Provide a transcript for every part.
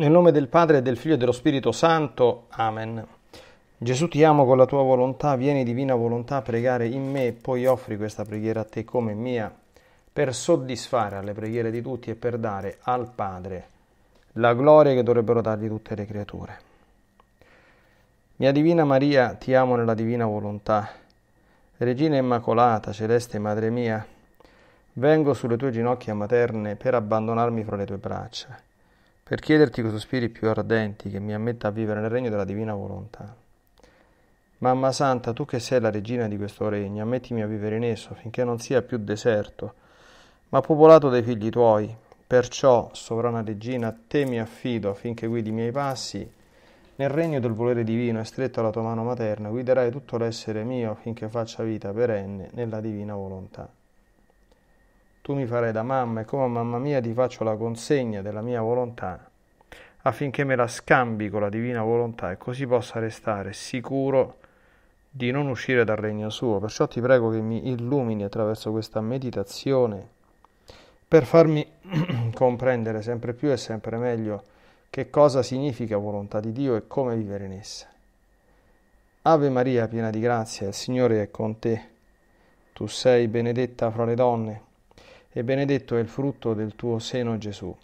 Nel nome del Padre e del Figlio e dello Spirito Santo. Amen. Gesù ti amo con la tua volontà, vieni divina volontà a pregare in me, poi offri questa preghiera a te come mia, per soddisfare alle preghiere di tutti e per dare al Padre la gloria che dovrebbero dargli tutte le creature. Mia Divina Maria, ti amo nella divina volontà. Regina Immacolata, celeste Madre mia, vengo sulle tue ginocchia materne per abbandonarmi fra le tue braccia per chiederti con sospiri più ardenti che mi ammetta a vivere nel regno della divina volontà. Mamma Santa, tu che sei la regina di questo regno, ammettimi a vivere in esso finché non sia più deserto, ma popolato dai figli tuoi. Perciò, sovrana regina, a te mi affido affinché guidi i miei passi nel regno del volere divino e stretto alla tua mano materna guiderai tutto l'essere mio affinché faccia vita perenne nella divina volontà tu mi farai da mamma e come mamma mia ti faccio la consegna della mia volontà affinché me la scambi con la divina volontà e così possa restare sicuro di non uscire dal regno suo. Perciò ti prego che mi illumini attraverso questa meditazione per farmi comprendere sempre più e sempre meglio che cosa significa volontà di Dio e come vivere in essa. Ave Maria, piena di grazia, il Signore è con te. Tu sei benedetta fra le donne e benedetto è il frutto del tuo seno Gesù.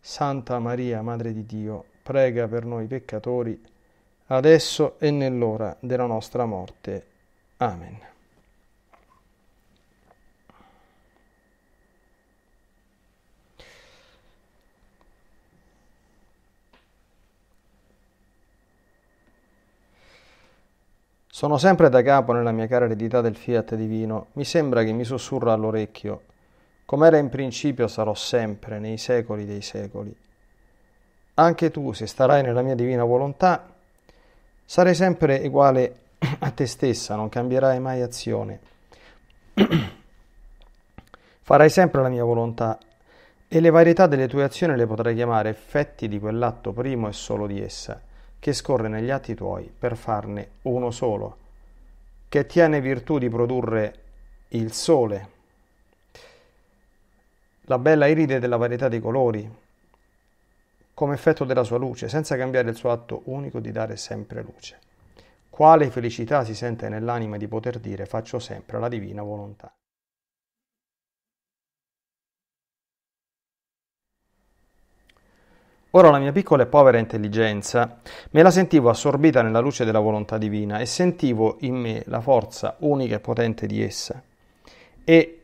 Santa Maria, Madre di Dio, prega per noi peccatori, adesso e nell'ora della nostra morte. Amen. Sono sempre da capo nella mia cara eredità del fiat divino, mi sembra che mi sussurra all'orecchio, come era in principio sarò sempre, nei secoli dei secoli. Anche tu, se starai nella mia divina volontà, sarai sempre uguale a te stessa, non cambierai mai azione. Farai sempre la mia volontà e le varietà delle tue azioni le potrai chiamare effetti di quell'atto primo e solo di essa, che scorre negli atti tuoi per farne uno solo, che tiene virtù di produrre il sole la bella iride della varietà dei colori, come effetto della sua luce, senza cambiare il suo atto unico di dare sempre luce. Quale felicità si sente nell'anima di poter dire faccio sempre la divina volontà. Ora la mia piccola e povera intelligenza me la sentivo assorbita nella luce della volontà divina e sentivo in me la forza unica e potente di essa. E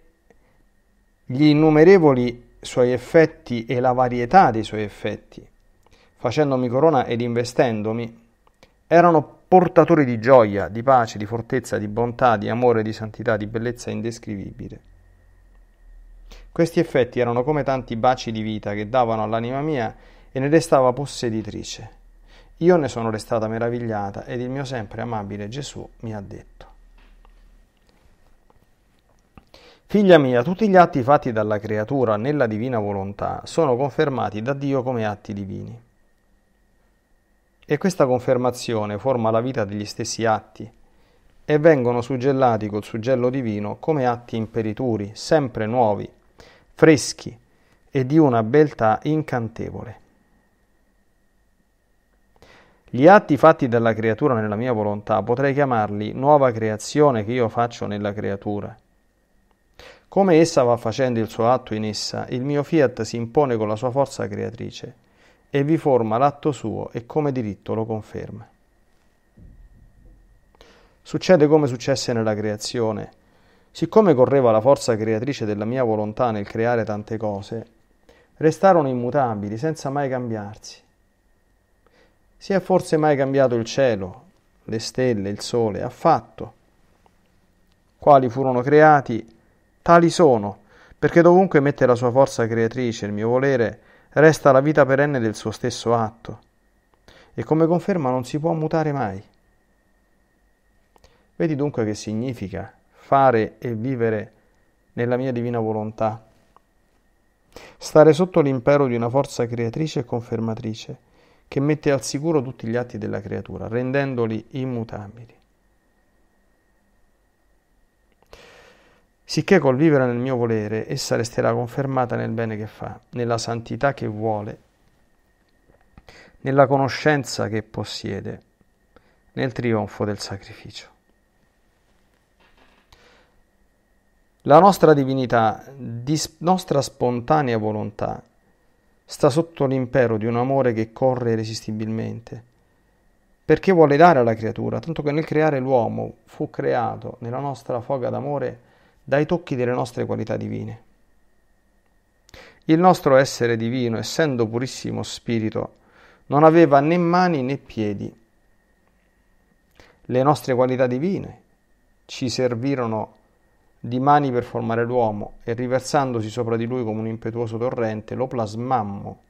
gli innumerevoli suoi effetti e la varietà dei suoi effetti, facendomi corona ed investendomi, erano portatori di gioia, di pace, di fortezza, di bontà, di amore, di santità, di bellezza indescrivibile. Questi effetti erano come tanti baci di vita che davano all'anima mia e ne restava posseditrice. Io ne sono restata meravigliata ed il mio sempre amabile Gesù mi ha detto. Figlia mia, tutti gli atti fatti dalla creatura nella divina volontà sono confermati da Dio come atti divini. E questa confermazione forma la vita degli stessi atti e vengono suggellati col suggello divino come atti imperituri, sempre nuovi, freschi e di una beltà incantevole. Gli atti fatti dalla creatura nella mia volontà potrei chiamarli nuova creazione che io faccio nella creatura come essa va facendo il suo atto in essa, il mio fiat si impone con la sua forza creatrice e vi forma l'atto suo e come diritto lo conferma. Succede come successe nella creazione. Siccome correva la forza creatrice della mia volontà nel creare tante cose, restarono immutabili senza mai cambiarsi. Si è forse mai cambiato il cielo, le stelle, il sole? Affatto. Quali furono creati Tali sono, perché dovunque mette la sua forza creatrice il mio volere, resta la vita perenne del suo stesso atto. E come conferma non si può mutare mai. Vedi dunque che significa fare e vivere nella mia divina volontà. Stare sotto l'impero di una forza creatrice e confermatrice che mette al sicuro tutti gli atti della creatura, rendendoli immutabili. sicché col vivere nel mio volere essa resterà confermata nel bene che fa, nella santità che vuole, nella conoscenza che possiede, nel trionfo del sacrificio. La nostra divinità, dis- nostra spontanea volontà, sta sotto l'impero di un amore che corre irresistibilmente, perché vuole dare alla creatura, tanto che nel creare l'uomo fu creato nella nostra foga d'amore dai tocchi delle nostre qualità divine. Il nostro essere divino, essendo purissimo spirito, non aveva né mani né piedi. Le nostre qualità divine ci servirono di mani per formare l'uomo e riversandosi sopra di lui come un impetuoso torrente lo plasmammo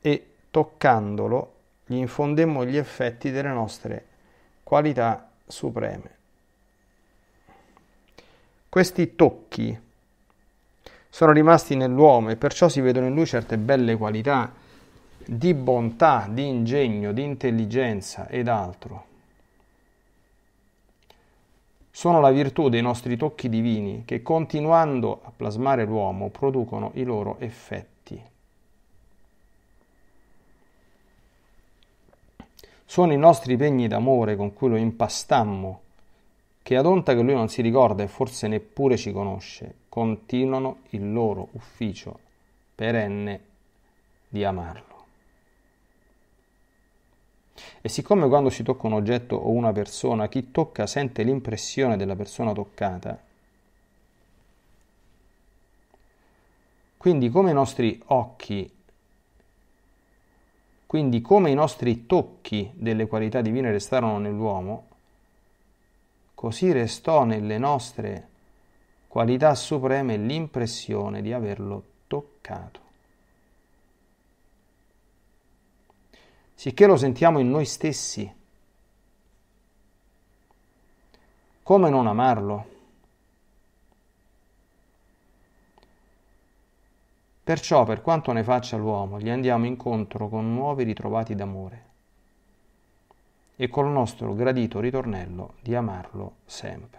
e toccandolo gli infondemmo gli effetti delle nostre qualità supreme. Questi tocchi sono rimasti nell'uomo e perciò si vedono in lui certe belle qualità di bontà, di ingegno, di intelligenza ed altro. Sono la virtù dei nostri tocchi divini che continuando a plasmare l'uomo producono i loro effetti. Sono i nostri pegni d'amore con cui lo impastammo che ad onta che lui non si ricorda e forse neppure ci conosce, continuano il loro ufficio perenne di amarlo. E siccome quando si tocca un oggetto o una persona, chi tocca sente l'impressione della persona toccata, quindi come i nostri occhi, quindi come i nostri tocchi delle qualità divine restarono nell'uomo, Così restò nelle nostre qualità supreme l'impressione di averlo toccato. Sicché lo sentiamo in noi stessi. Come non amarlo? Perciò, per quanto ne faccia l'uomo, gli andiamo incontro con nuovi ritrovati d'amore e col nostro gradito ritornello di amarlo sempre.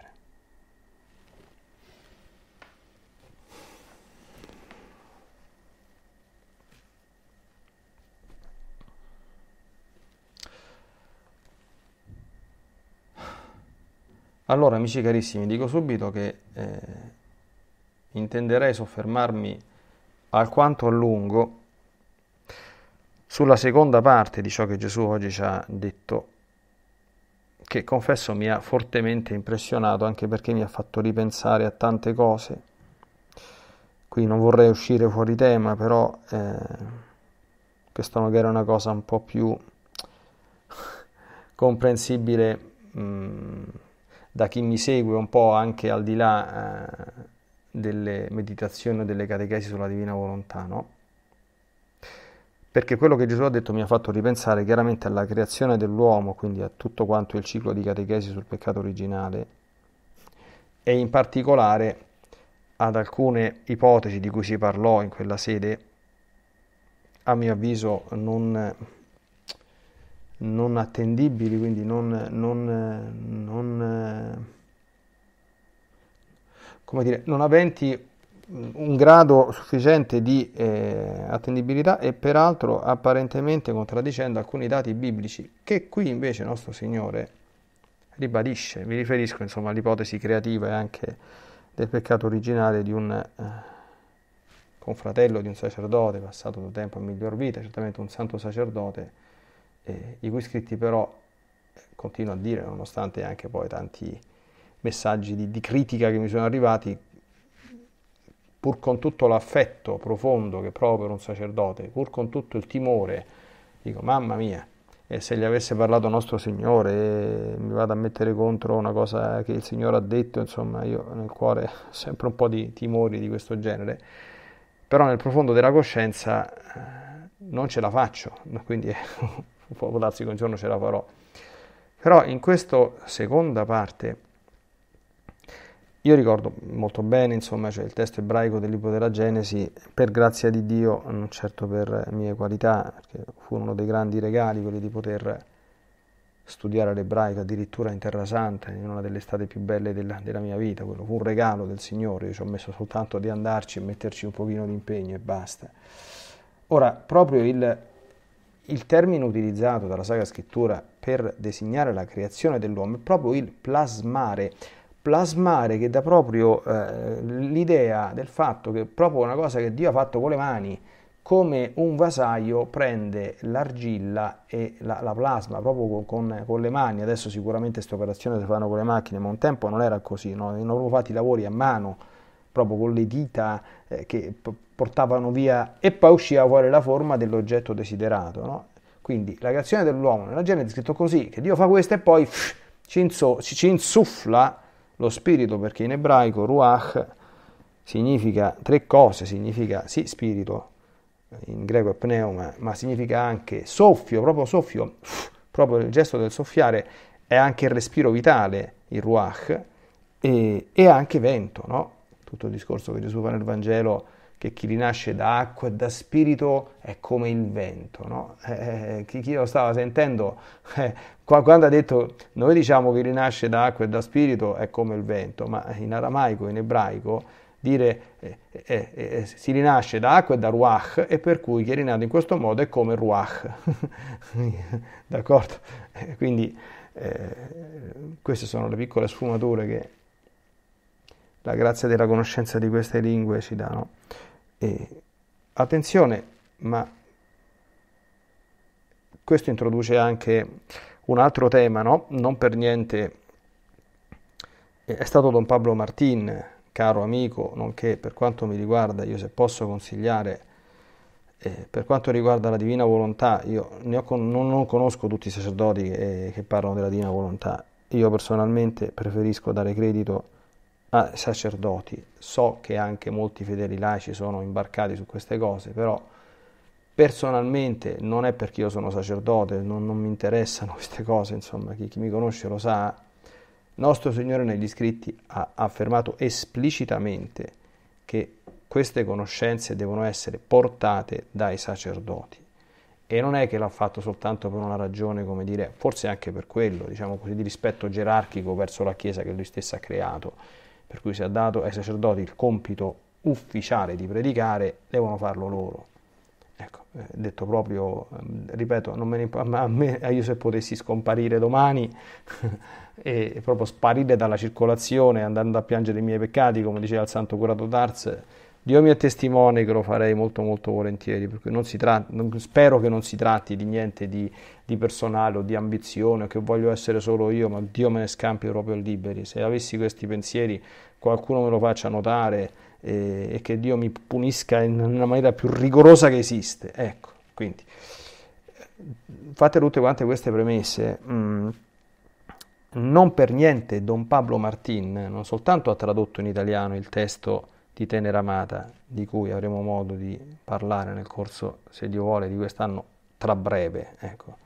Allora, amici carissimi, dico subito che eh, intenderei soffermarmi alquanto a lungo sulla seconda parte di ciò che Gesù oggi ci ha detto che confesso mi ha fortemente impressionato anche perché mi ha fatto ripensare a tante cose. Qui non vorrei uscire fuori tema, però eh, questa magari è una cosa un po' più comprensibile mh, mm, da chi mi segue un po' anche al di là eh, delle meditazioni o delle catechesi sulla divina volontà, no? perché quello che Gesù ha detto mi ha fatto ripensare chiaramente alla creazione dell'uomo, quindi a tutto quanto il ciclo di catechesi sul peccato originale e in particolare ad alcune ipotesi di cui si parlò in quella sede, a mio avviso non, non attendibili, quindi non, non, non, come dire, non aventi un grado sufficiente di eh, attendibilità e peraltro apparentemente contraddicendo alcuni dati biblici che qui invece nostro Signore ribadisce. Mi riferisco insomma all'ipotesi creativa e anche del peccato originale di un eh, confratello di un sacerdote passato da tempo a miglior vita, certamente un santo sacerdote, eh, i cui scritti però, eh, continuo a dire, nonostante anche poi tanti messaggi di, di critica che mi sono arrivati, pur con tutto l'affetto profondo che provo per un sacerdote, pur con tutto il timore, dico mamma mia, e se gli avesse parlato nostro Signore mi vado a mettere contro una cosa che il Signore ha detto, insomma io nel cuore ho sempre un po' di timori di questo genere, però nel profondo della coscienza eh, non ce la faccio, quindi eh, può darsi che un giorno ce la farò. Però in questa seconda parte io ricordo molto bene, insomma, cioè il testo ebraico del libro della Genesi, per grazia di Dio, non certo per eh, mie qualità, perché furono dei grandi regali quelli di poter studiare l'ebraico addirittura in Terra Santa, in una delle estate più belle della, della mia vita, quello fu un regalo del Signore, io ci ho messo soltanto di andarci e metterci un pochino di impegno e basta. Ora, proprio il, il termine utilizzato dalla Sacra Scrittura per designare la creazione dell'uomo è proprio il plasmare, plasmare che dà proprio eh, l'idea del fatto che proprio una cosa che Dio ha fatto con le mani, come un vasaio prende l'argilla e la, la plasma proprio con, con, con, le mani. Adesso sicuramente queste operazioni si fanno con le macchine, ma un tempo non era così, no? non avevo fatto i lavori a mano, proprio con le dita eh, che p- portavano via e poi usciva fuori la forma dell'oggetto desiderato. No? Quindi la creazione dell'uomo nella Genesi è scritto così, che Dio fa questo e poi pff, ci, inso- ci, insuffla lo spirito, perché in ebraico ruach significa tre cose, significa sì spirito, in greco è pneuma, ma significa anche soffio, proprio soffio, proprio il gesto del soffiare è anche il respiro vitale, il ruach, e, e anche vento, no? tutto il discorso che Gesù fa nel Vangelo che chi rinasce da acqua e da spirito è come il vento. No? Eh, eh, eh chi, chi, lo stava sentendo, eh, quando ha detto noi diciamo che rinasce da acqua e da spirito è come il vento, ma in aramaico, in ebraico, dire eh, eh, si rinasce da acqua e da ruach e per cui chi è rinato in questo modo è come ruach. D'accordo? Quindi queste sono le piccole sfumature che la grazia della conoscenza di queste lingue ci dà. E, attenzione, ma questo introduce anche un altro tema, no? non per niente eh, è stato Don Pablo Martin, caro amico, nonché per quanto mi riguarda, io se posso consigliare, eh, per quanto riguarda la divina volontà, io con, non, non, conosco tutti i sacerdoti che, che parlano della divina volontà, io personalmente preferisco dare credito a sacerdoti. So che anche molti fedeli laici sono imbarcati su queste cose, però personalmente non è perché io sono sacerdote, non, non mi interessano queste cose, insomma, chi, chi, mi conosce lo sa. Nostro Signore negli scritti ha affermato esplicitamente che queste conoscenze devono essere portate dai sacerdoti. E non è che l'ha fatto soltanto per una ragione, come dire, forse anche per quello, diciamo così, di rispetto gerarchico verso la Chiesa che lui stesso ha creato per cui si è dato ai sacerdoti il compito ufficiale di predicare, devono farlo loro. Ecco, eh, detto proprio, ehm, ripeto, ne, a, me, a io se potessi scomparire domani e proprio sparire dalla circolazione andando a piangere i miei peccati, come diceva il santo curato Tarz, Dio mi è testimone che lo farei molto molto volentieri, perché non si tratti, non, spero che non si tratti di niente di, di personale o di ambizione, o che voglio essere solo io, ma Dio me ne scampi proprio liberi. Se avessi questi pensieri, qualcuno me lo faccia notare eh, e, che Dio mi punisca in una maniera più rigorosa che esiste. Ecco, quindi fate tutte quante queste premesse. Mm. Non per niente Don Pablo Martin non soltanto ha tradotto in italiano il testo di Tenera Amata, di cui avremo modo di parlare nel corso, se Dio vuole, di quest'anno tra breve. Ecco.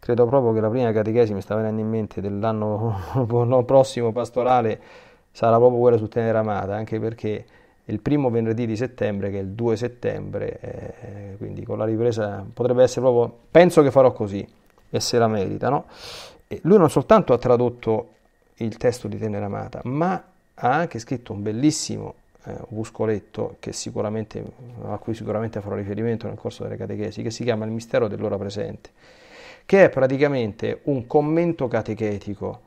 Credo proprio che la prima catechesi mi sta venendo in mente dell'anno prossimo pastorale sarà proprio quella su Tenera Amata, anche perché il primo venerdì di settembre, che è il 2 settembre, eh, quindi con la ripresa potrebbe essere proprio, penso che farò così, e se la merita, no? E lui non soltanto ha tradotto il testo di Tenera Amata, ma ha anche scritto un bellissimo eh, opuscoletto sicuramente, a cui sicuramente farò riferimento nel corso delle catechesi, che si chiama Il mistero dell'ora presente, che è praticamente un commento catechetico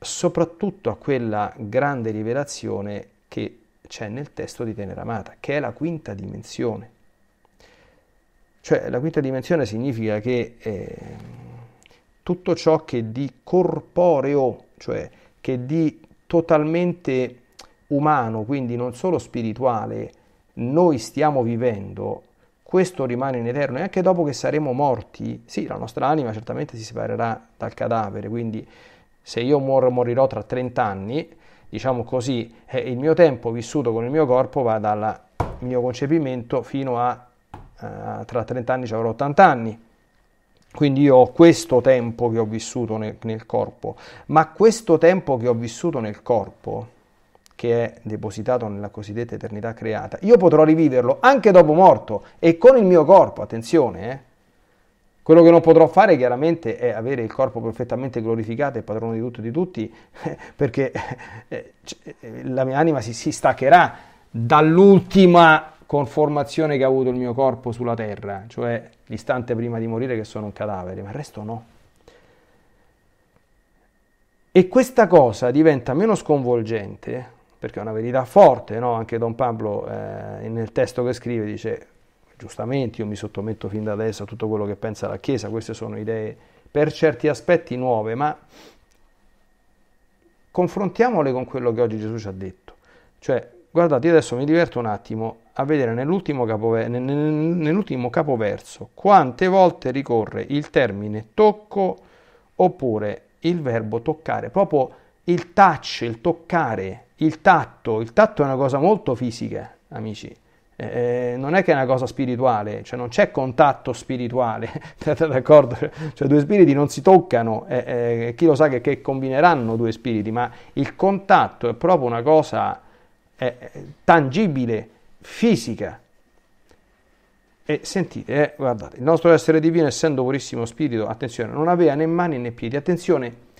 soprattutto a quella grande rivelazione che c'è nel testo di Tenera Amata, che è la quinta dimensione. Cioè la quinta dimensione significa che eh, tutto ciò che di corporeo, cioè che di totalmente umano, quindi non solo spirituale, noi stiamo vivendo, questo rimane in eterno e anche dopo che saremo morti, sì, la nostra anima certamente si separerà dal cadavere, quindi se io muor- morirò tra 30 anni, diciamo così, eh, il mio tempo vissuto con il mio corpo va dal mio concepimento fino a eh, tra 30 anni ci avrò 80 anni. Quindi io ho questo tempo che ho vissuto nel, nel, corpo, ma questo tempo che ho vissuto nel corpo, che è depositato nella cosiddetta eternità creata, io potrò riviverlo anche dopo morto e con il mio corpo, attenzione. Eh. Quello che non potrò fare chiaramente è avere il corpo perfettamente glorificato e padrone di tutto e di tutti, perché eh, eh, la mia anima si, si staccherà dall'ultima conformazione che ha avuto il mio corpo sulla terra, cioè l'istante prima di morire che sono un cadavere, ma il resto no. E questa cosa diventa meno sconvolgente, perché è una verità forte, no? anche Don Pablo eh, nel testo che scrive dice, giustamente io mi sottometto fin da adesso a tutto quello che pensa la Chiesa, queste sono idee per certi aspetti nuove, ma confrontiamole con quello che oggi Gesù ci ha detto. Cioè, Guardate, adesso mi diverto un attimo a vedere nell'ultimo, capover- nell'ultimo capoverso quante volte ricorre il termine tocco oppure il verbo toccare, proprio il touch, il toccare, il tatto. Il tatto è una cosa molto fisica, amici. Eh, eh non è che è una cosa spirituale, cioè non c'è contatto spirituale, d'accordo? Cioè due spiriti non si toccano, eh, eh, chi lo sa che, che combineranno due spiriti, ma il contatto è proprio una cosa eh, tangibile, fisica. E sentite, eh, guardate, il nostro essere divino, essendo purissimo spirito, attenzione, non aveva né mani né piedi, attenzione,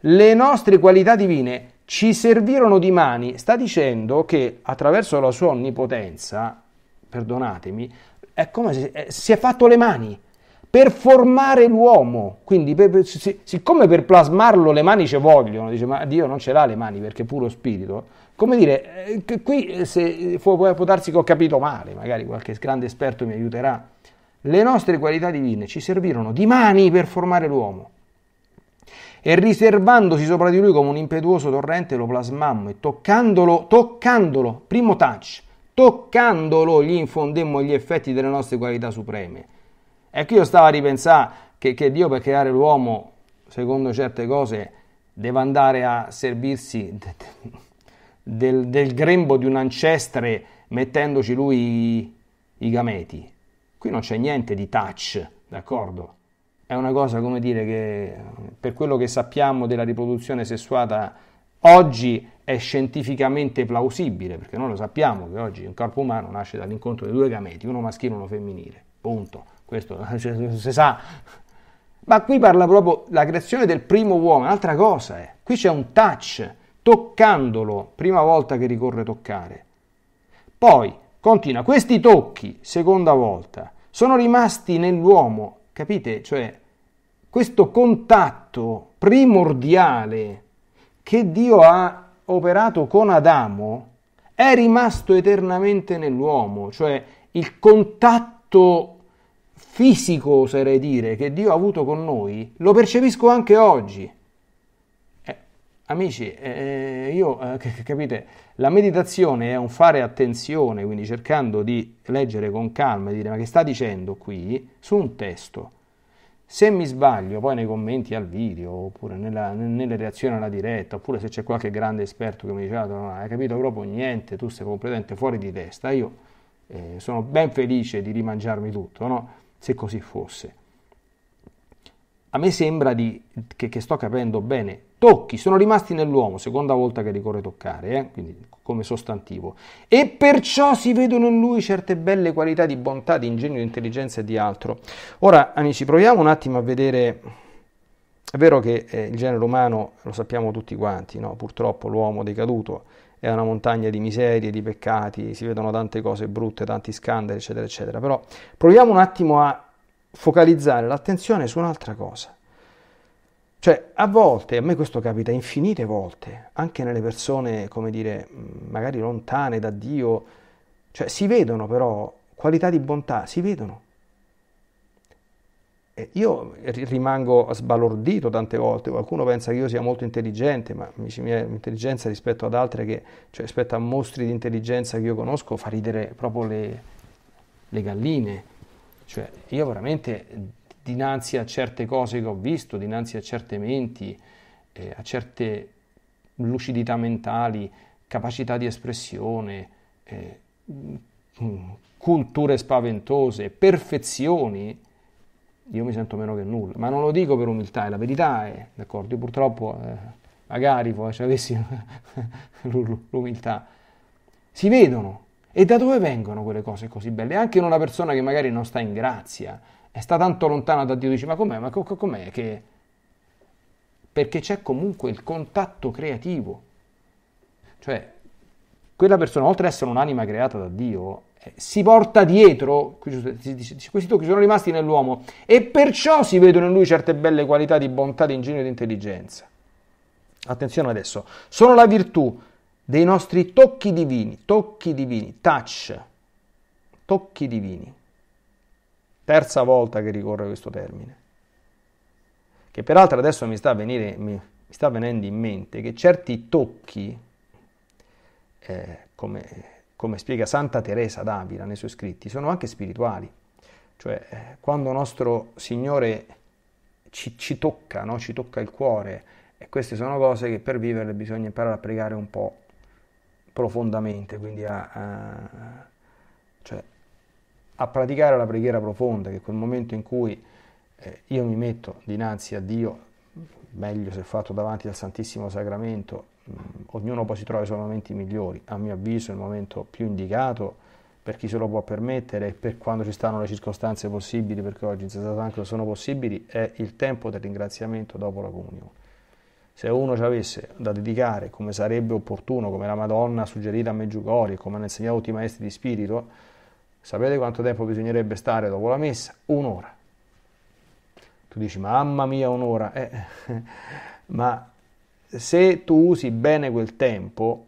le nostre qualità divine ci servirono di mani, sta dicendo che attraverso la sua onnipotenza, perdonatemi, è come se eh, si è fatto le mani, per formare l'uomo, quindi per, per, siccome per plasmarlo le mani ci vogliono, dice ma Dio non ce l'ha le mani perché è puro spirito, come dire, eh, qui eh, se, può, può darsi che ho capito male, magari qualche grande esperto mi aiuterà, le nostre qualità divine ci servirono di mani per formare l'uomo e riservandosi sopra di lui come un impetuoso torrente lo plasmammo e toccandolo, toccandolo, primo touch, toccandolo gli infondemmo gli effetti delle nostre qualità supreme Ecco, io stavo a ripensare che, che Dio per creare l'uomo, secondo certe cose, deve andare a servirsi de, de, del, del, grembo di un ancestre mettendoci lui i, i gameti. Qui non c'è niente di touch, d'accordo? È una cosa, come dire, che per quello che sappiamo della riproduzione sessuata oggi è scientificamente plausibile, perché noi lo sappiamo che oggi un corpo umano nasce dall'incontro di due gameti, uno maschile e uno femminile, punto questo cioè, si sa. Ma qui parla proprio la creazione del primo uomo, un'altra cosa è. Eh. Qui c'è un touch, toccandolo, prima volta che ricorre toccare. Poi continua, questi tocchi, seconda volta, sono rimasti nell'uomo, capite? Cioè, questo contatto primordiale che Dio ha operato con Adamo è rimasto eternamente nell'uomo, cioè il contatto fisico, oserei dire, che Dio ha avuto con noi, lo percepisco anche oggi. Eh, amici, eh, eh io, eh, capite, la meditazione è un fare attenzione, quindi cercando di leggere con calma e dire ma che sta dicendo qui su un testo. Se mi sbaglio, poi nei commenti al video, oppure nella, nelle reazioni alla diretta, oppure se c'è qualche grande esperto che mi diceva ah, non hai capito proprio niente, tu sei completamente fuori di testa, io eh, sono ben felice di rimangiarmi tutto, no? se così fosse. A me sembra di, che, che, sto capendo bene. Tocchi sono rimasti nell'uomo, seconda volta che ricorre toccare, eh? quindi come sostantivo. E perciò si vedono in lui certe belle qualità di bontà, di ingegno, di intelligenza e di altro. Ora, amici, proviamo un attimo a vedere è vero che eh, il genere umano lo sappiamo tutti quanti, no? purtroppo l'uomo decaduto è una montagna di miserie, di peccati, si vedono tante cose brutte, tanti scandali, eccetera, eccetera. Però proviamo un attimo a focalizzare l'attenzione su un'altra cosa. Cioè, a volte, a me questo capita infinite volte, anche nelle persone, come dire, magari lontane da Dio, cioè si vedono però qualità di bontà, si vedono. Eh, io rimango sbalordito tante volte, qualcuno pensa che io sia molto intelligente, ma l'intelligenza rispetto ad altre, che, cioè rispetto a mostri di intelligenza che io conosco, fa ridere proprio le, le galline. Cioè, io veramente dinanzi a certe cose che ho visto, dinanzi a certe menti, eh, a certe lucidità mentali, capacità di espressione, eh, mm, culture spaventose, perfezioni, io mi sento meno che nulla. Ma non lo dico per umiltà, è la verità, è, eh, d'accordo? Io purtroppo, eh, magari poi se avessi l'umiltà, si vedono. E da dove vengono quelle cose così belle? Anche in una persona che magari non sta in grazia, e sta tanto lontana da Dio, dice, ma com'è, ma com'è che... Perché c'è comunque il contatto creativo. Cioè, quella persona, oltre ad essere un'anima creata da Dio, eh, si porta dietro questi tocchi sono rimasti nell'uomo e perciò si vedono in lui certe belle qualità di bontà, di ingegno e di intelligenza. Attenzione adesso, sono la virtù dei nostri tocchi divini, tocchi divini, touch, tocchi divini. Terza volta che ricorre questo termine. Che peraltro adesso mi sta, venire, mi, mi sta venendo in mente che certi tocchi eh, come, come, spiega Santa Teresa d'Avila nei suoi scritti, sono anche spirituali. Cioè, eh, quando nostro Signore ci, ci tocca, no? ci tocca il cuore, e queste sono cose che per viverle bisogna imparare a pregare un po' profondamente, quindi a, a, cioè, a praticare la preghiera profonda, che è quel momento in cui eh, io mi metto dinanzi a Dio, meglio se fatto davanti al Santissimo Sacramento, Mm, ognuno poi si trova i suoi momenti migliori, a mio avviso il momento più indicato per chi se lo può permettere e per quando ci stanno le circostanze possibili, perché oggi in senza santo sono possibili, è il tempo del ringraziamento dopo la comunione. Se uno ci avesse da dedicare, come sarebbe opportuno, come la Madonna ha suggerito a Meggiugori, come hanno insegnato tutti i maestri di spirito, sapete quanto tempo bisognerebbe stare dopo la messa? Un'ora. Tu dici, mamma mia, un'ora. Eh, ma se tu usi bene quel tempo,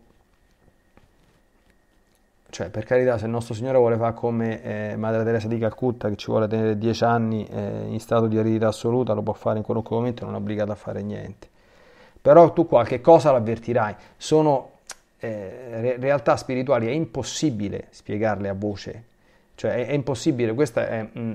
cioè per carità se il nostro Signore vuole fare come eh, Madre Teresa di Calcutta che ci vuole tenere dieci anni eh, in stato di eredità assoluta, lo può fare in qualunque momento, non è obbligato a fare niente. Però tu qualche cosa l'avvertirai, sono eh, re- realtà spirituali, è impossibile spiegarle a voce, cioè è, è impossibile, questa è mh, mm,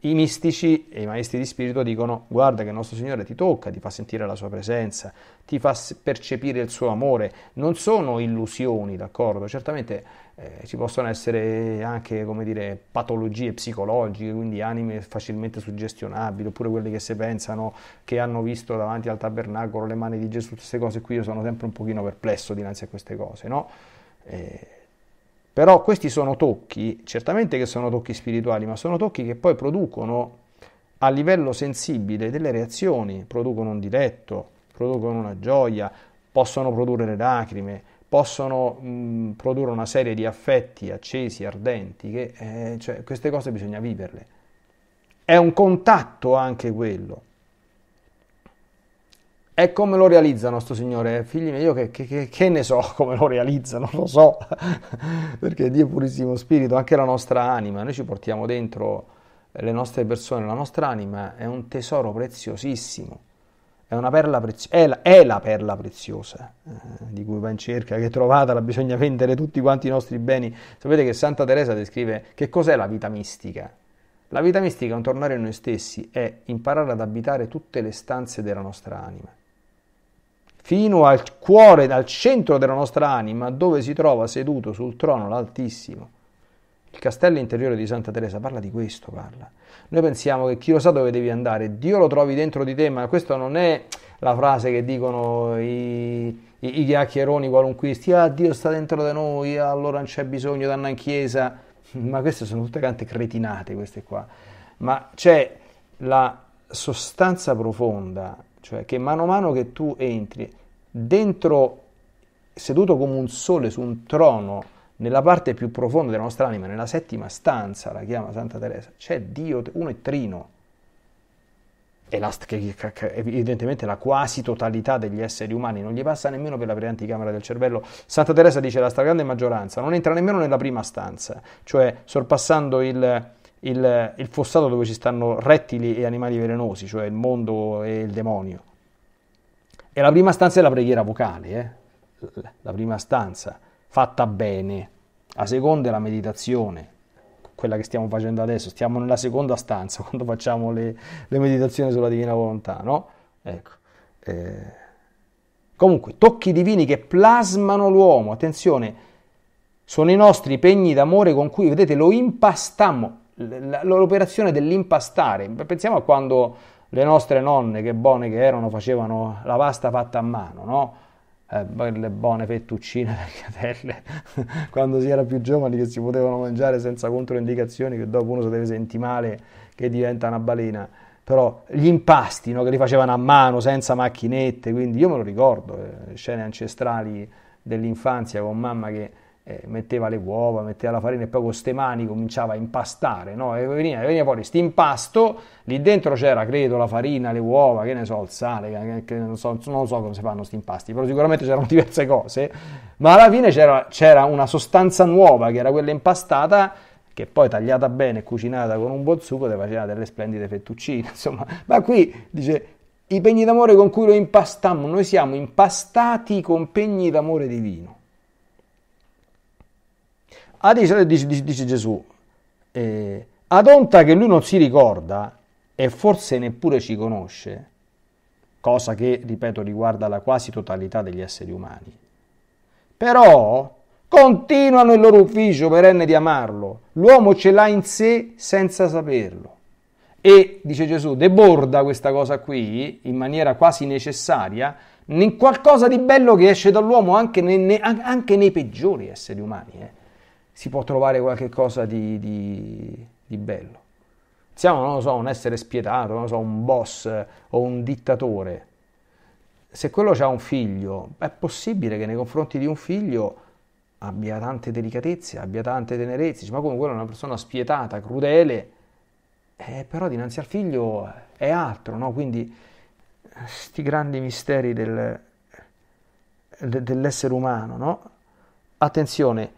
i mistici e i maestri di spirito dicono guarda che il nostro Signore ti tocca, ti fa sentire la sua presenza, ti fa percepire il suo amore, non sono illusioni, d'accordo? Certamente eh, ci possono essere anche, come dire, patologie psicologiche, quindi anime facilmente suggestionabili, oppure quelle che si pensano che hanno visto davanti al tabernacolo le mani di Gesù, queste cose qui, io sono sempre un pochino perplesso dinanzi a queste cose, no? Eh, però questi sono tocchi, certamente che sono tocchi spirituali, ma sono tocchi che poi producono a livello sensibile delle reazioni, producono un diletto, producono una gioia, possono produrre le lacrime, possono mh, produrre una serie di affetti accesi, ardenti, che eh, cioè, queste cose bisogna viverle. È un contatto anche quello. E come lo realizza nostro Signore? Figli miei, io che, che, che, ne so come lo realizza, non lo so, perché Dio è purissimo spirito, anche la nostra anima, noi ci portiamo dentro le nostre persone, la nostra anima è un tesoro preziosissimo, è, una perla prezio- è, la, è la perla preziosa eh, di cui va in cerca, che trovata, la bisogna vendere tutti quanti i nostri beni. Sapete che Santa Teresa descrive che cos'è la vita mistica? La vita mistica è un tornare in noi stessi, è imparare ad abitare tutte le stanze della nostra anima fino al cuore, al centro della nostra anima, dove si trova seduto sul trono l'Altissimo. Il castello interiore di Santa Teresa parla di questo, parla. Noi pensiamo che chi lo sa dove devi andare, Dio lo trovi dentro di te, ma questa non è la frase che dicono i, i, i chiacchieroni qualunquisti, ah Dio sta dentro di noi, allora non c'è bisogno di andare in chiesa, ma queste sono tutte cante cretinate queste qua, ma c'è la sostanza profonda cioè che mano a mano che tu entri dentro, seduto come un sole su un trono, nella parte più profonda della nostra anima, nella settima stanza, la chiama Santa Teresa, c'è Dio, uno è trino. E la, evidentemente la quasi totalità degli esseri umani non gli passa nemmeno per la prima anticamera del cervello. Santa Teresa dice la stragrande maggioranza non entra nemmeno nella prima stanza, cioè sorpassando il, il, il fossato dove ci stanno rettili e animali velenosi, cioè il mondo e il demonio. E la prima stanza è la preghiera vocale, eh? la prima stanza, fatta bene. La seconda è la meditazione, quella che stiamo facendo adesso, stiamo nella seconda stanza quando facciamo le, le meditazioni sulla divina volontà, no? Ecco. Eh. Comunque, tocchi divini che plasmano l'uomo, attenzione, sono i nostri pegni d'amore con cui, vedete, lo impastammo l'operazione dell'impastare. Pensiamo a quando le nostre nonne, che buone che erano, facevano la pasta fatta a mano, no? Eh, le buone fettuccine, per tagliatelle, quando si era più giovani che si potevano mangiare senza controindicazioni, che dopo uno se deve sentire male, che diventa una balena. Però gli impasti no? che li facevano a mano, senza macchinette, quindi io me lo ricordo, eh, scene ancestrali dell'infanzia con mamma che eh, metteva le uova, metteva la farina e poi con queste mani cominciava a impastare, no? E veniva, veniva fuori questo impasto, lì dentro c'era, credo, la farina, le uova, che ne so, il sale, che, non, so, non so come si fanno questi impasti, però sicuramente c'erano diverse cose, ma alla fine c'era, c'era una sostanza nuova, che era quella impastata, che poi tagliata bene e cucinata con un buon sugo, ti faceva delle splendide fettuccine, insomma. Ma qui, dice, i pegni d'amore con cui lo impastammo, noi siamo impastati con pegni d'amore divino. Adesso ah, eh, dice, dice, dice Gesù, eh, ad onta che lui non si ricorda e forse neppure ci conosce, cosa che, ripeto, riguarda la quasi totalità degli esseri umani, però continuano il loro ufficio perenne di amarlo. L'uomo ce l'ha in sé senza saperlo. E, dice Gesù, deborda questa cosa qui in maniera quasi necessaria in qualcosa di bello che esce dall'uomo anche, nei, anche nei peggiori esseri umani. Eh si può trovare qualcosa di, di, di, bello. Siamo, non lo so, un essere spietato, non lo so, un boss eh, o un dittatore. Se quello ha un figlio, è possibile che nei confronti di un figlio abbia tante delicatezze, abbia tante tenerezze, ma come quella è una persona spietata, crudele, eh, però dinanzi al figlio è altro, no? Quindi questi eh, grandi misteri del, de, dell'essere umano, no? Attenzione,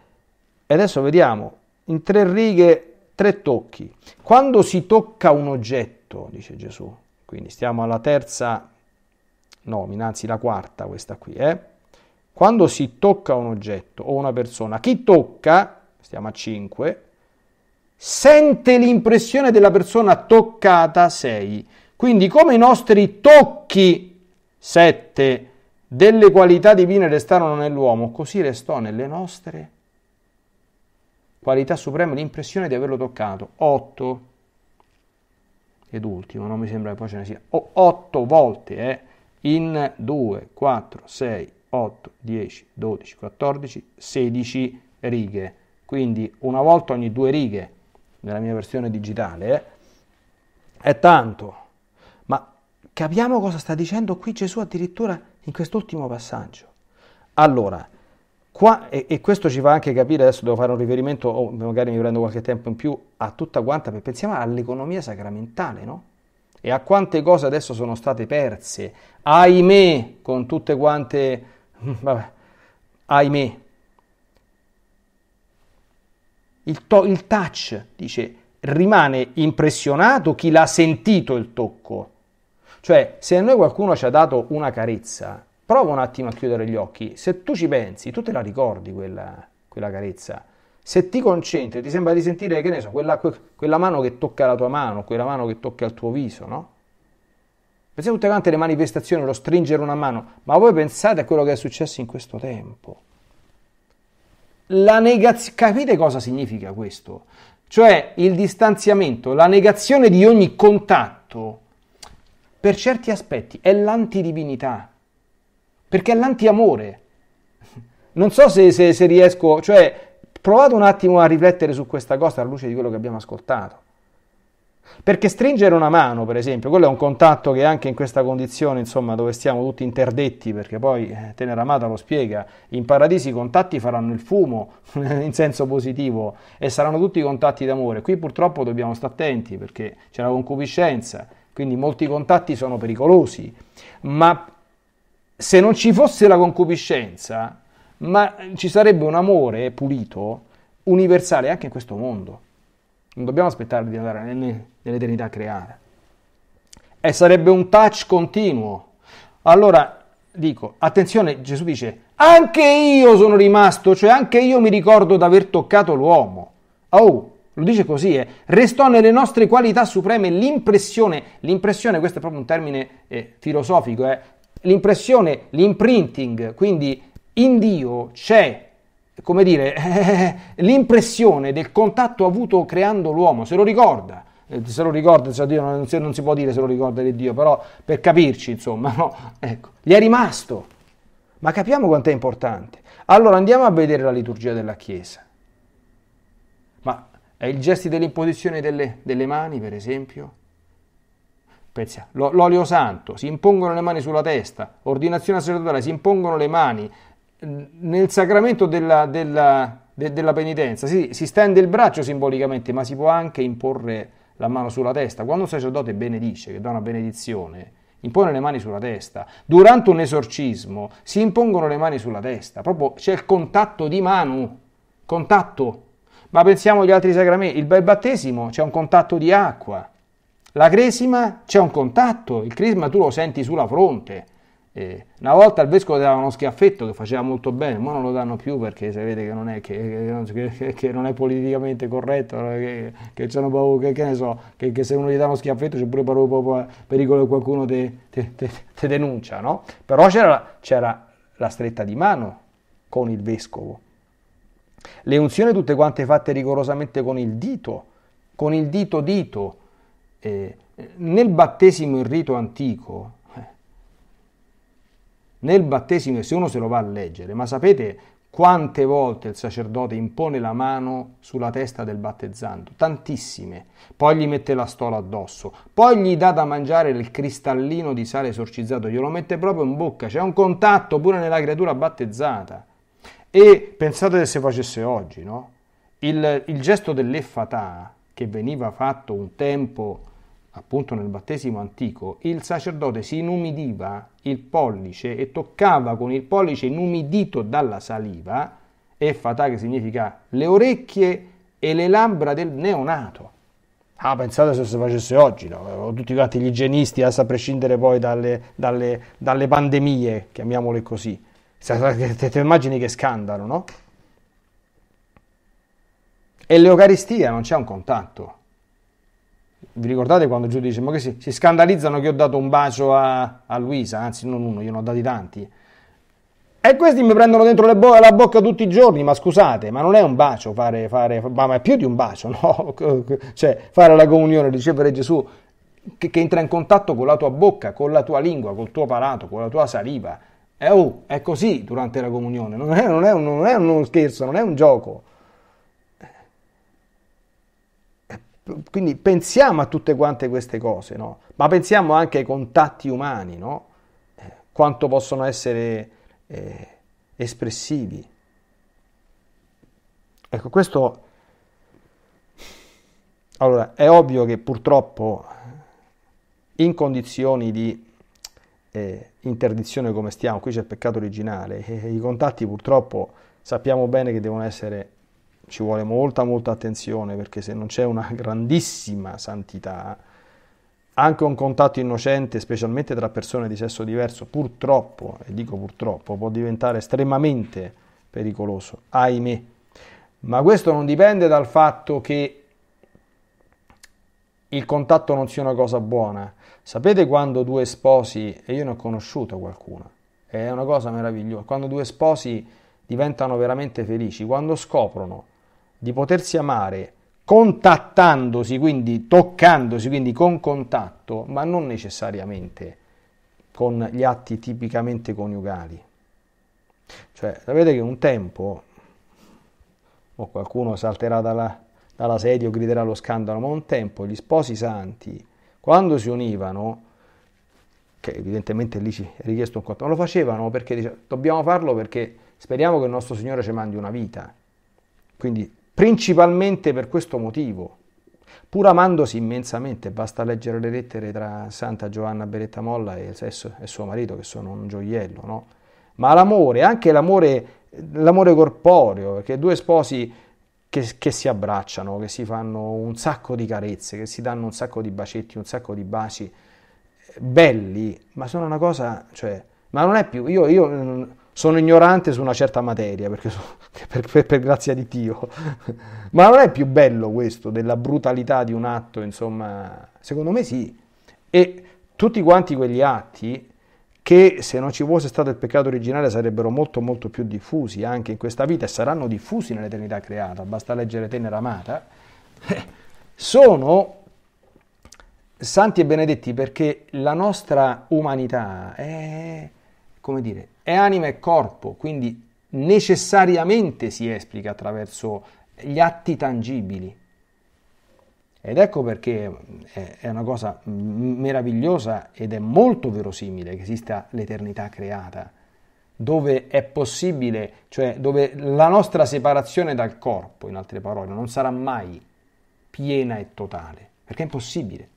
e adesso vediamo in tre righe tre tocchi. Quando si tocca un oggetto, dice Gesù, quindi stiamo alla terza nomina, anzi la quarta questa qui, eh? quando si tocca un oggetto o una persona, chi tocca, stiamo a 5, sente l'impressione della persona toccata 6. Quindi come i nostri tocchi 7 delle qualità divine restarono nell'uomo, così restò nelle nostre Qualità suprema, l'impressione di averlo toccato. 8. Ed ultimo, non mi sembra che poi ce ne sia. 8 volte, eh. In 2, 4, 6, 8, 10, 12, 14, 16 righe. Quindi una volta ogni due righe nella mia versione digitale. Eh. È tanto. Ma capiamo cosa sta dicendo qui Gesù addirittura in quest'ultimo passaggio. Allora, Qua, e, e, questo ci fa anche capire, adesso devo fare un riferimento, o magari mi prendo qualche tempo in più, a tutta quanta, pensiamo all'economia sacramentale, no? E a quante cose adesso sono state perse, ahimè, con tutte quante, vabbè, ahimè. Il, to, il touch, dice, rimane impressionato chi l'ha sentito il tocco. Cioè, se a noi qualcuno ci ha dato una carezza, Prova un attimo a chiudere gli occhi. Se tu ci pensi, tu te la ricordi quella, quella carezza. Se ti concentri, ti sembra di sentire, che ne so, quella, quella mano che tocca la tua mano, quella mano che tocca il tuo viso, no? Pensate a tutte quante le manifestazioni, lo stringere una mano, ma voi pensate a quello che è successo in questo tempo. La negazione, capite cosa significa questo? Cioè il distanziamento, la negazione di ogni contatto, per certi aspetti è l'antidivinità perché è l'antiamore. Non so se, se, se riesco, cioè provate un attimo a riflettere su questa cosa alla luce di quello che abbiamo ascoltato. Perché stringere una mano, per esempio, quello è un contatto che anche in questa condizione, insomma, dove stiamo tutti interdetti, perché poi eh, Teneramata lo spiega, in paradiso i contatti faranno il fumo in senso positivo e saranno tutti contatti d'amore. Qui purtroppo dobbiamo stare attenti perché c'è la concupiscenza, quindi molti contatti sono pericolosi, ma se non ci fosse la concupiscenza, ma ci sarebbe un amore pulito, universale anche in questo mondo. Non dobbiamo aspettare di andare nell'eternità creata. E sarebbe un touch continuo. Allora dico, attenzione, Gesù dice, anche io sono rimasto, cioè anche io mi ricordo d'aver toccato l'uomo. Oh, lo dice così, eh. restò nelle nostre qualità supreme l'impressione, l'impressione questo è proprio un termine eh, filosofico, eh l'impressione, l'imprinting, quindi in Dio c'è, come dire, l'impressione del contatto avuto creando l'uomo, se lo ricorda. Eh, se lo ricorda, se Dio, non, non, si può dire se lo ricorda di Dio, però per capirci, insomma, no? ecco, gli è rimasto. Ma capiamo quanto è importante. Allora andiamo a vedere la liturgia della Chiesa. Ma è il gesto dell'imposizione delle, delle mani, per esempio, Pensiamo, l'olio santo, si impongono le mani sulla testa, ordinazione sacerdotale, si impongono le mani, nel sacramento della, della, de, della penitenza si, si stende il braccio simbolicamente, ma si può anche imporre la mano sulla testa. Quando un sacerdote benedice, che dà una benedizione, impone le mani sulla testa. Durante un esorcismo si impongono le mani sulla testa, proprio c'è il contatto di mano, contatto. Ma pensiamo agli altri sacramenti, il battesimo c'è un contatto di acqua, la cresima c'è un contatto, il crisma tu lo senti sulla fronte. Eh, una volta il vescovo dava uno schiaffetto che faceva molto bene, ma non lo danno più perché si vede che non è, che, che, che non è politicamente corretto, che, che, paura, che, ne so, che, se uno gli dà uno schiaffetto c'è pure paura, eh, pericolo che qualcuno te, denuncia, no? Però c'era, c'era la stretta di mano con il vescovo. Le unzioni tutte quante fatte rigorosamente con il dito, con il dito dito, eh, nel battesimo in rito antico, eh, nel battesimo, se uno se lo va a leggere, ma sapete quante volte il sacerdote impone la mano sulla testa del battezzando? Tantissime. Poi gli mette la stola addosso, poi gli dà da mangiare il cristallino di sale esorcizzato, glielo mette proprio in bocca, c'è un contatto pure nella creatura battezzata. E pensate se facesse oggi, no? Il, il gesto dell'effatà, che veniva fatto un tempo appunto nel battesimo antico, il sacerdote si inumidiva il pollice e toccava con il pollice inumidito dalla saliva, e fatà che significa le orecchie e le labbra del neonato. Ah, pensate se si facesse oggi, no? tutti quanti gli igienisti, a prescindere poi dalle, dalle, dalle pandemie, chiamiamole così. Ti immagini che scandalo, no? E l'Eucaristia non c'è un contatto, vi ricordate quando Giulio dice, ma che si, si, scandalizzano che ho dato un bacio a, a Luisa, anzi non uno, io ne ho dati tanti. E questi mi prendono dentro bo- la bocca tutti i giorni, ma scusate, ma non è un bacio fare, fare ma è più di un bacio, no? cioè, fare la comunione, ricevere Gesù, che, che, entra in contatto con la tua bocca, con la tua lingua, col tuo palato, con la tua saliva. E oh, è così durante la comunione, non è, non, è, non è uno scherzo, non è un gioco. Quindi pensiamo a tutte quante queste cose, no? ma pensiamo anche ai contatti umani, no? Eh, quanto possono essere eh, espressivi. Ecco, questo... Allora, è ovvio che purtroppo eh, in condizioni di eh, interdizione come stiamo, qui c'è il peccato originale, eh, i contatti purtroppo sappiamo bene che devono essere ci vuole molta molta attenzione perché se non c'è una grandissima santità, anche un contatto innocente, specialmente tra persone di sesso diverso, purtroppo, e dico purtroppo, può diventare estremamente pericoloso, ahimè. Ma questo non dipende dal fatto che il contatto non sia una cosa buona. Sapete quando due sposi, e io ne ho conosciuto qualcuna, è una cosa meravigliosa, quando due sposi diventano veramente felici, quando scoprono di potersi amare contattandosi, quindi toccandosi, quindi con contatto, ma non necessariamente con gli atti tipicamente coniugali. Cioè, sapete che un tempo, o qualcuno salterà dalla, dalla sedia o griderà lo scandalo, ma un tempo gli sposi santi, quando si univano, che evidentemente lì ci è richiesto un conto, ma lo facevano perché dicevano, dobbiamo farlo perché speriamo che il nostro Signore ci mandi una vita. Quindi principalmente per questo motivo, pur amandosi immensamente, basta leggere le lettere tra Santa Giovanna Beretta Molla e, e suo marito che sono un gioiello, no? ma l'amore, anche l'amore, l'amore corporeo, perché due sposi che, che, si abbracciano, che si fanno un sacco di carezze, che si danno un sacco di bacetti, un sacco di baci, belli, ma sono una cosa, cioè, ma non è più, io, io sono ignorante su una certa materia, perché so, per, per, per, grazia di Dio. Ma non è più bello questo della brutalità di un atto, insomma, secondo me sì. E tutti quanti quegli atti che se non ci fosse stato il peccato originale sarebbero molto molto più diffusi anche in questa vita e saranno diffusi nell'eternità creata, basta leggere Tenera Amata, sono santi e benedetti perché la nostra umanità è, come dire, è anima e corpo, quindi necessariamente si esplica attraverso gli atti tangibili. Ed ecco perché è una cosa meravigliosa ed è molto verosimile che esista l'eternità creata, dove è possibile, cioè dove la nostra separazione dal corpo, in altre parole, non sarà mai piena e totale, perché è impossibile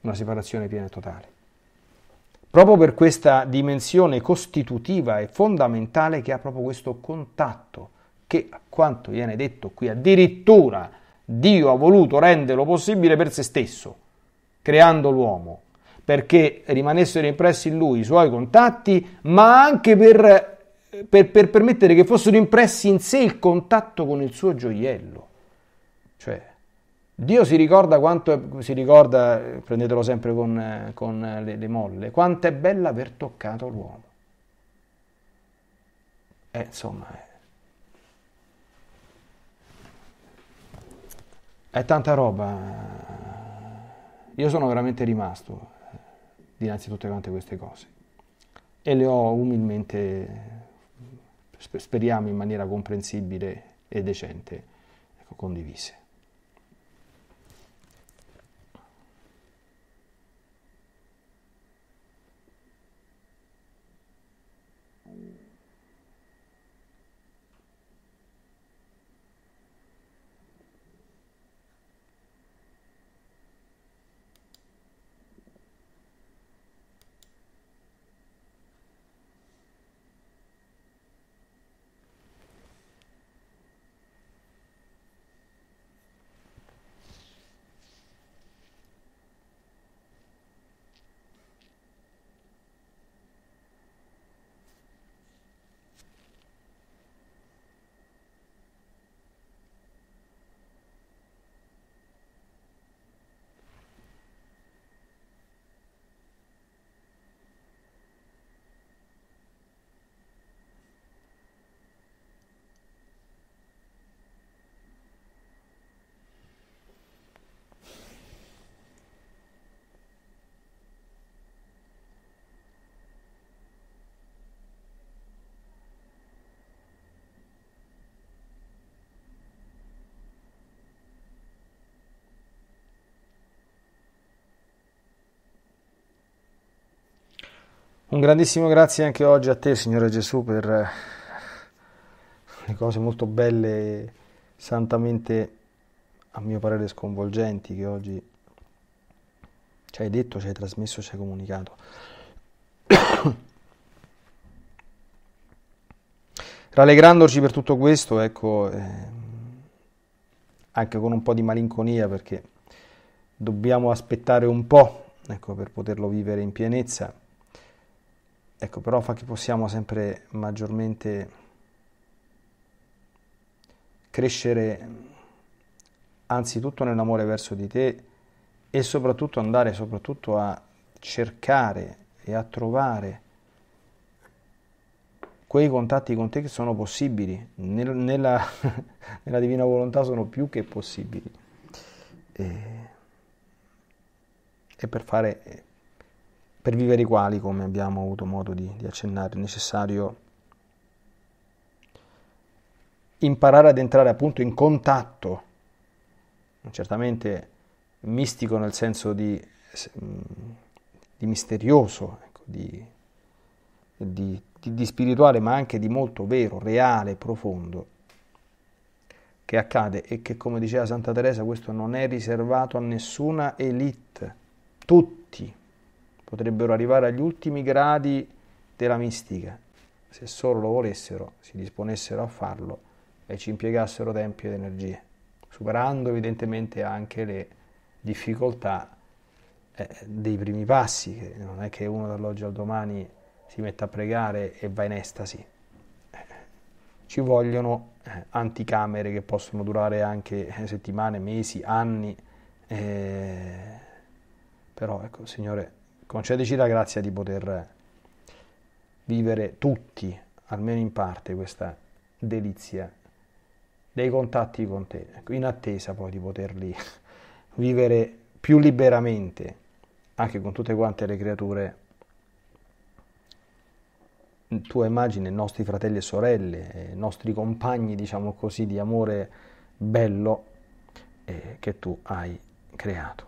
una separazione piena e totale proprio per questa dimensione costitutiva e fondamentale che ha proprio questo contatto, che a quanto viene detto qui addirittura Dio ha voluto renderlo possibile per se stesso, creando l'uomo, perché rimanessero impressi in lui i suoi contatti, ma anche per, per, per permettere che fossero impressi in sé il contatto con il suo gioiello. Cioè, Dio si ricorda quanto, si ricorda, prendetelo sempre con, con le, le, molle, quanto è bello aver toccato l'uomo. Eh, insomma, è, eh. è tanta roba. Io sono veramente rimasto eh, dinanzi a tutte quante queste cose e le ho umilmente, speriamo in maniera comprensibile e decente, ecco, condivise. Un grandissimo grazie anche oggi a te, Signore Gesù, per eh, le cose molto belle e santamente, a mio parere, sconvolgenti che oggi ci hai detto, ci hai trasmesso, ci hai comunicato. Rallegrandoci per tutto questo, ecco, eh, anche con un po' di malinconia perché dobbiamo aspettare un po' ecco, per poterlo vivere in pienezza Ecco, però fa che possiamo sempre maggiormente crescere anzitutto nell'amore verso di te e soprattutto andare soprattutto a cercare e a trovare quei contatti con te che sono possibili, nel, nella, nella, divina volontà sono più che possibili. E, e per fare per vivere i quali, come abbiamo avuto modo di, di accennare, è necessario imparare ad entrare appunto in contatto, certamente mistico nel senso di, mm, di misterioso, ecco, di, di, di spirituale, ma anche di molto vero, reale, profondo che accade e che, come diceva Santa Teresa, questo non è riservato a nessuna elite, tutti potrebbero arrivare agli ultimi gradi della mistica, se solo lo volessero, si disponessero a farlo e ci impiegassero tempi ed energie, superando evidentemente anche le difficoltà eh, dei primi passi, che non è che uno dall'oggi al domani si metta a pregare e va in estasi. Eh, ci vogliono eh, anticamere che possono durare anche eh, settimane, mesi, anni, eh, però ecco, Signore, concedici la grazia di poter vivere tutti, almeno in parte, questa delizia dei contatti con te, ecco, in attesa poi di poterli vivere più liberamente, anche con tutte quante le creature tua immagine, nostri fratelli e sorelle, eh, nostri compagni, diciamo così, di amore bello eh, che tu hai creato.